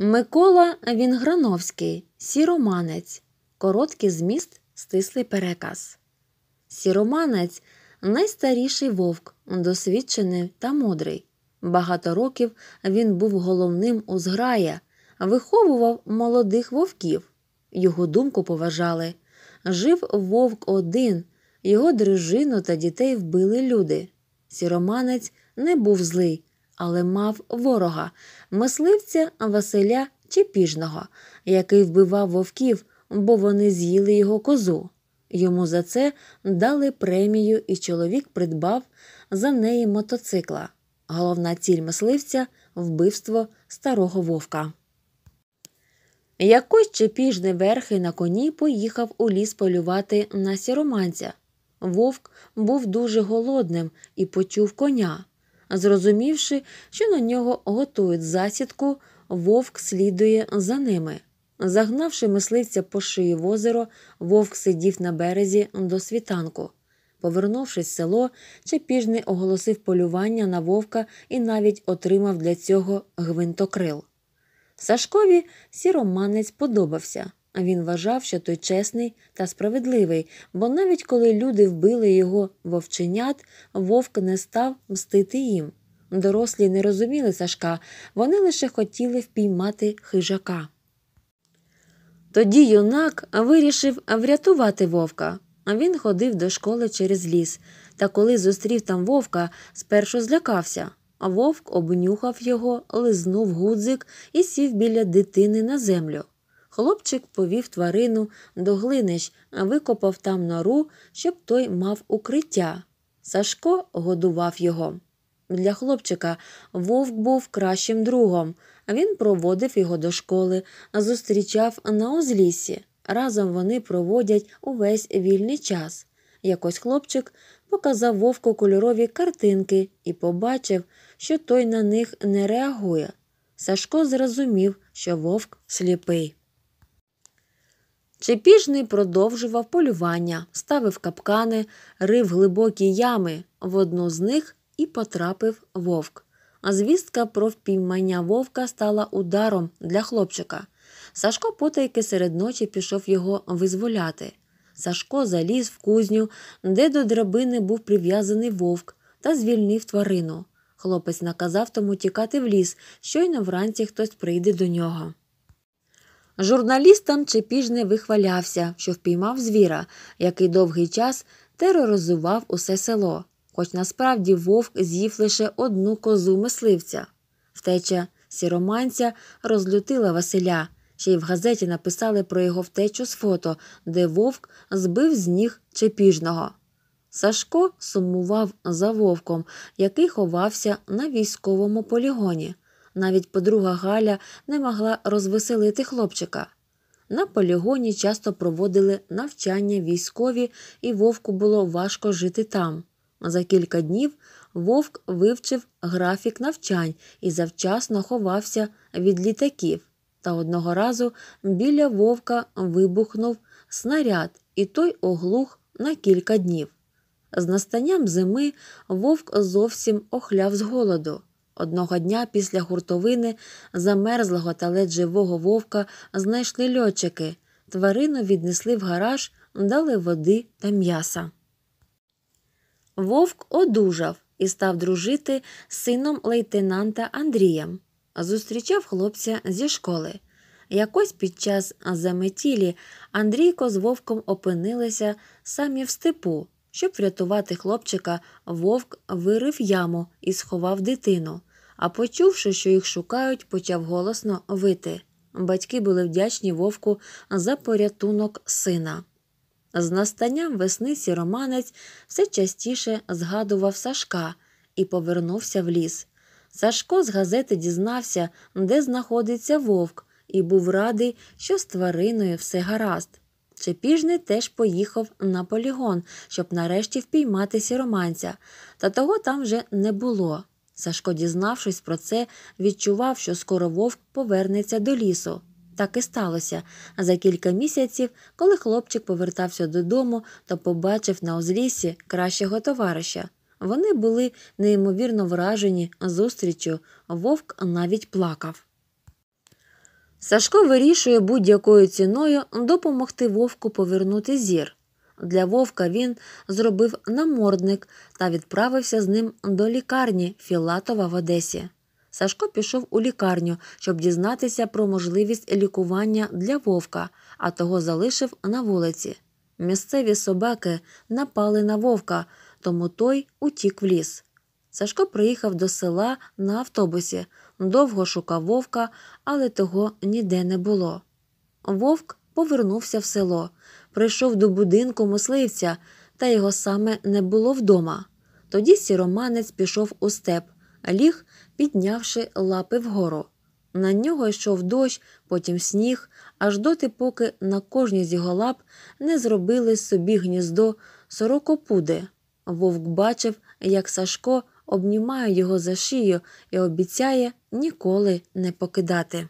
Микола Вінграновський, сіроманець, короткий зміст, стислий переказ. Сіроманець найстаріший вовк, досвідчений та мудрий. Багато років він був головним у зграя, виховував молодих вовків. Його думку поважали. Жив вовк один, його дружину та дітей вбили люди. Сіроманець не був злий, але мав ворога, мисливця Василя Чепіжного, який вбивав вовків, бо вони з'їли його козу. Йому за це дали премію, і чоловік придбав за неї мотоцикла. Головна ціль мисливця вбивство старого вовка. Якось чепіжний верхи на коні поїхав у ліс полювати на сіроманця. Вовк був дуже голодним і почув коня. Зрозумівши, що на нього готують засідку, вовк слідує за ними. Загнавши мисливця по шиї в озеро, вовк сидів на березі до світанку. Повернувшись в село, Чепіжний оголосив полювання на вовка і навіть отримав для цього гвинтокрил. Сашкові сіроманець подобався. Він вважав, що той чесний та справедливий, бо навіть коли люди вбили його вовченят, вовк не став мстити їм. Дорослі не розуміли Сашка, вони лише хотіли впіймати хижака. Тоді юнак вирішив врятувати вовка. Він ходив до школи через ліс, та коли зустрів там вовка, спершу злякався. Вовк обнюхав його, лизнув гудзик і сів біля дитини на землю. Хлопчик повів тварину до глинищ, викопав там нору, щоб той мав укриття. Сашко годував його. Для хлопчика вовк був кращим другом. Він проводив його до школи, зустрічав на узлісі. Разом вони проводять увесь вільний час. Якось хлопчик показав вовку кольорові картинки і побачив, що той на них не реагує. Сашко зрозумів, що вовк сліпий. Чепіжний продовжував полювання, ставив капкани, рив глибокі ями. В одну з них і потрапив вовк. А звістка про впіймання вовка стала ударом для хлопчика. Сашко потайки серед ночі пішов його визволяти. Сашко заліз в кузню, де до драбини був прив'язаний вовк, та звільнив тварину. Хлопець наказав тому тікати в ліс, щойно вранці хтось прийде до нього. Журналістам Чепіж не вихвалявся, що впіймав звіра, який довгий час тероризував усе село, хоч насправді вовк з'їв лише одну козу мисливця. Втеча сіроманця розлютила Василя, ще й в газеті написали про його втечу з фото, де вовк збив з ніг Чепіжного. Сашко сумував за вовком, який ховався на військовому полігоні. Навіть подруга Галя не могла розвеселити хлопчика. На полігоні часто проводили навчання військові, і вовку було важко жити там. За кілька днів вовк вивчив графік навчань і завчасно ховався від літаків. Та одного разу біля вовка вибухнув снаряд, і той оглух на кілька днів. З настанням зими вовк зовсім охляв з голоду. Одного дня після гуртовини замерзлого та ледь живого вовка знайшли льотчики. Тварину віднесли в гараж, дали води та м'яса. Вовк одужав і став дружити з сином лейтенанта Андрієм. Зустрічав хлопця зі школи. Якось під час заметілі Андрійко з вовком опинилися самі в степу. Щоб врятувати хлопчика, вовк вирив яму і сховав дитину а почувши, що їх шукають, почав голосно вити. Батьки були вдячні вовку за порятунок сина. З настанням весни сіроманець все частіше згадував Сашка і повернувся в ліс. Сашко з газети дізнався, де знаходиться вовк, і був радий, що з твариною все гаразд. Чепіжний теж поїхав на полігон, щоб нарешті впіймати сіроманця, та того там вже не було. Сашко, дізнавшись про це, відчував, що скоро вовк повернеться до лісу. Так і сталося. за кілька місяців, коли хлопчик повертався додому, то побачив на узліссі кращого товариша. Вони були неймовірно вражені зустрічю, вовк навіть плакав. Сашко вирішує будь-якою ціною допомогти вовку повернути зір. Для вовка він зробив намордник та відправився з ним до лікарні Філатова в Одесі. Сашко пішов у лікарню, щоб дізнатися про можливість лікування для вовка, а того залишив на вулиці. Місцеві собаки напали на вовка, тому той утік в ліс. Сашко приїхав до села на автобусі, довго шукав вовка, але того ніде не було. Вовк повернувся в село прийшов до будинку мисливця, та його саме не було вдома. Тоді сіроманець пішов у степ, ліг, піднявши лапи вгору. На нього йшов дощ, потім сніг, аж доти, поки на кожній з його лап не зробили собі гніздо сорокопуди. Вовк бачив, як Сашко обнімає його за шию і обіцяє ніколи не покидати.